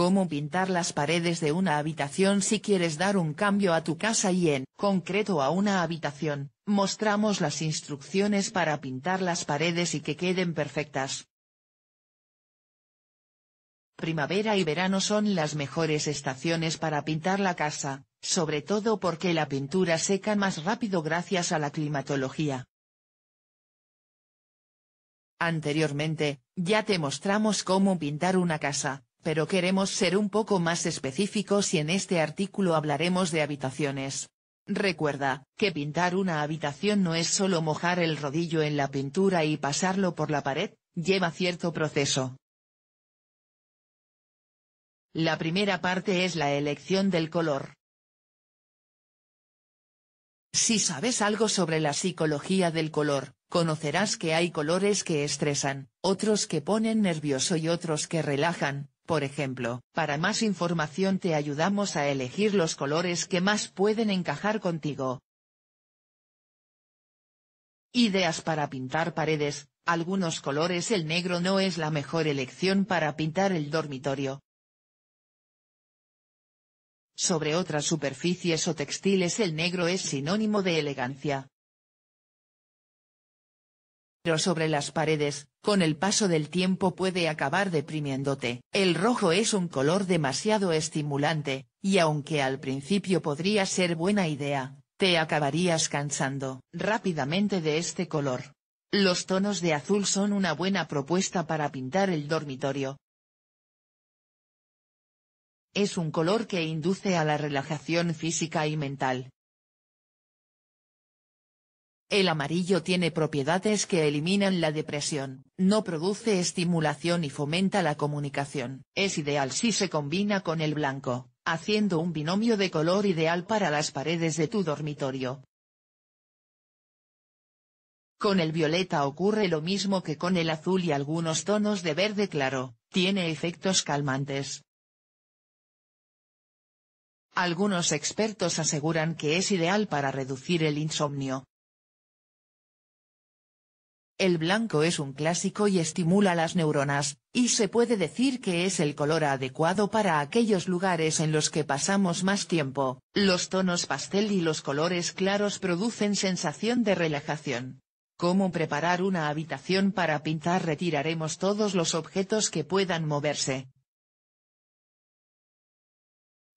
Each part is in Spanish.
cómo pintar las paredes de una habitación si quieres dar un cambio a tu casa y en concreto a una habitación, mostramos las instrucciones para pintar las paredes y que queden perfectas. Primavera y verano son las mejores estaciones para pintar la casa, sobre todo porque la pintura seca más rápido gracias a la climatología. Anteriormente, ya te mostramos cómo pintar una casa, pero queremos ser un poco más específicos y en este artículo hablaremos de habitaciones. Recuerda, que pintar una habitación no es solo mojar el rodillo en la pintura y pasarlo por la pared, lleva cierto proceso. La primera parte es la elección del color. Si sabes algo sobre la psicología del color, conocerás que hay colores que estresan, otros que ponen nervioso y otros que relajan, por ejemplo, para más información te ayudamos a elegir los colores que más pueden encajar contigo. Ideas para pintar paredes, algunos colores el negro no es la mejor elección para pintar el dormitorio. Sobre otras superficies o textiles el negro es sinónimo de elegancia, sobre las paredes, con el paso del tiempo puede acabar deprimiéndote. El rojo es un color demasiado estimulante, y aunque al principio podría ser buena idea, te acabarías cansando rápidamente de este color. Los tonos de azul son una buena propuesta para pintar el dormitorio. Es un color que induce a la relajación física y mental, el amarillo tiene propiedades que eliminan la depresión, no produce estimulación y fomenta la comunicación. Es ideal si se combina con el blanco, haciendo un binomio de color ideal para las paredes de tu dormitorio. Con el violeta ocurre lo mismo que con el azul y algunos tonos de verde claro, tiene efectos calmantes. Algunos expertos aseguran que es ideal para reducir el insomnio, el blanco es un clásico y estimula las neuronas, y se puede decir que es el color adecuado para aquellos lugares en los que pasamos más tiempo. Los tonos pastel y los colores claros producen sensación de relajación. Cómo preparar una habitación para pintar Retiraremos todos los objetos que puedan moverse.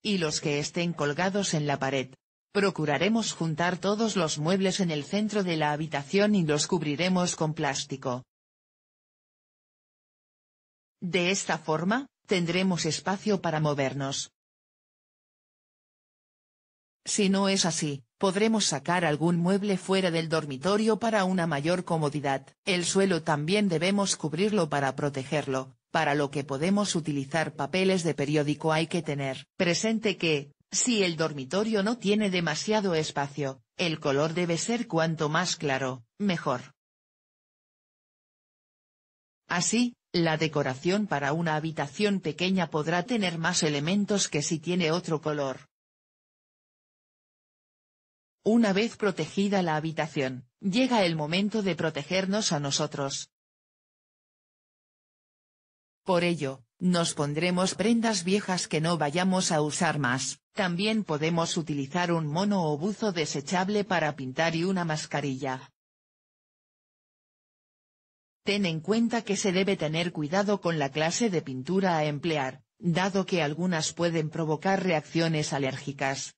Y los que estén colgados en la pared. Procuraremos juntar todos los muebles en el centro de la habitación y los cubriremos con plástico. De esta forma, tendremos espacio para movernos. Si no es así, podremos sacar algún mueble fuera del dormitorio para una mayor comodidad. El suelo también debemos cubrirlo para protegerlo, para lo que podemos utilizar papeles de periódico hay que tener presente que, si el dormitorio no tiene demasiado espacio, el color debe ser cuanto más claro, mejor. Así, la decoración para una habitación pequeña podrá tener más elementos que si tiene otro color. Una vez protegida la habitación, llega el momento de protegernos a nosotros. Por ello, nos pondremos prendas viejas que no vayamos a usar más, también podemos utilizar un mono o buzo desechable para pintar y una mascarilla. Ten en cuenta que se debe tener cuidado con la clase de pintura a emplear, dado que algunas pueden provocar reacciones alérgicas,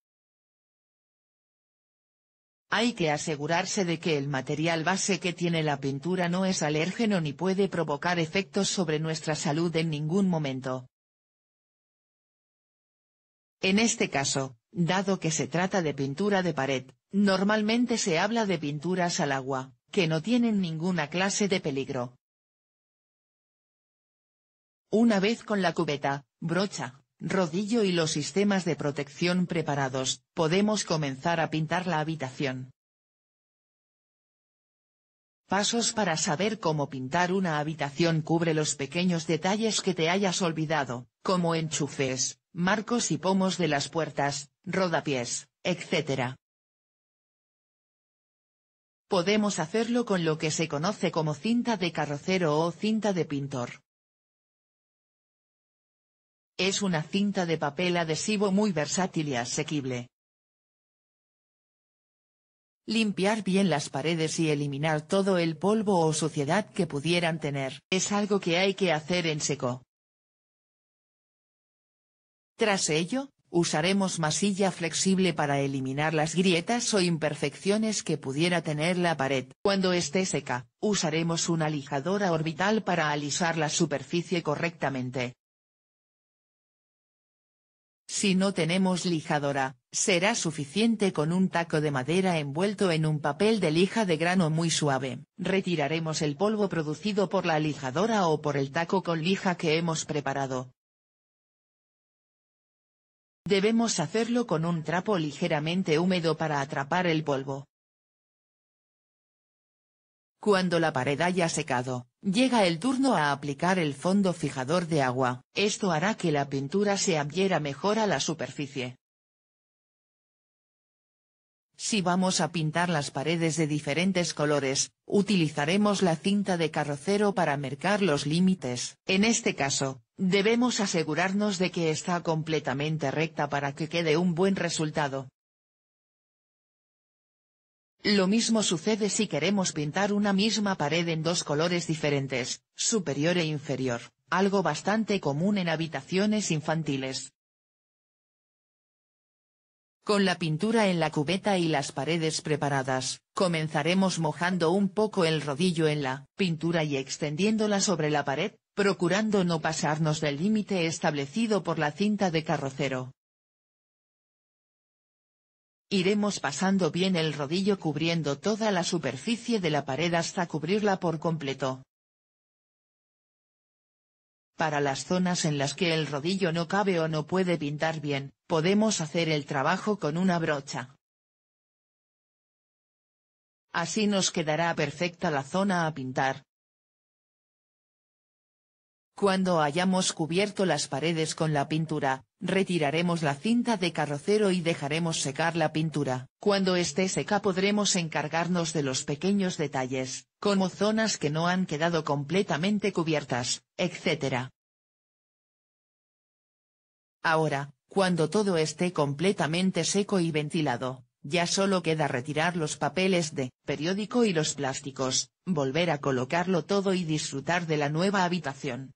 hay que asegurarse de que el material base que tiene la pintura no es alérgeno ni puede provocar efectos sobre nuestra salud en ningún momento. En este caso, dado que se trata de pintura de pared, normalmente se habla de pinturas al agua, que no tienen ninguna clase de peligro. Una vez con la cubeta, brocha, rodillo y los sistemas de protección preparados, podemos comenzar a pintar la habitación. Pasos para saber cómo pintar una habitación cubre los pequeños detalles que te hayas olvidado, como enchufes, marcos y pomos de las puertas, rodapiés, etc. Podemos hacerlo con lo que se conoce como cinta de carrocero o cinta de pintor. Es una cinta de papel adhesivo muy versátil y asequible, Limpiar bien las paredes y eliminar todo el polvo o suciedad que pudieran tener. Es algo que hay que hacer en seco. Tras ello, usaremos masilla flexible para eliminar las grietas o imperfecciones que pudiera tener la pared. Cuando esté seca, usaremos una lijadora orbital para alisar la superficie correctamente. Si no tenemos lijadora, será suficiente con un taco de madera envuelto en un papel de lija de grano muy suave. Retiraremos el polvo producido por la lijadora o por el taco con lija que hemos preparado. Debemos hacerlo con un trapo ligeramente húmedo para atrapar el polvo. Cuando la pared haya secado, llega el turno a aplicar el fondo fijador de agua. Esto hará que la pintura se adhiera mejor a la superficie. Si vamos a pintar las paredes de diferentes colores, utilizaremos la cinta de carrocero para marcar los límites. En este caso, debemos asegurarnos de que está completamente recta para que quede un buen resultado. Lo mismo sucede si queremos pintar una misma pared en dos colores diferentes, superior e inferior, algo bastante común en habitaciones infantiles. Con la pintura en la cubeta y las paredes preparadas, comenzaremos mojando un poco el rodillo en la pintura y extendiéndola sobre la pared, procurando no pasarnos del límite establecido por la cinta de carrocero. Iremos pasando bien el rodillo cubriendo toda la superficie de la pared hasta cubrirla por completo. Para las zonas en las que el rodillo no cabe o no puede pintar bien, podemos hacer el trabajo con una brocha. Así nos quedará perfecta la zona a pintar. Cuando hayamos cubierto las paredes con la pintura, Retiraremos la cinta de carrocero y dejaremos secar la pintura. Cuando esté seca podremos encargarnos de los pequeños detalles, como zonas que no han quedado completamente cubiertas, etc. Ahora, cuando todo esté completamente seco y ventilado, ya solo queda retirar los papeles de periódico y los plásticos, volver a colocarlo todo y disfrutar de la nueva habitación.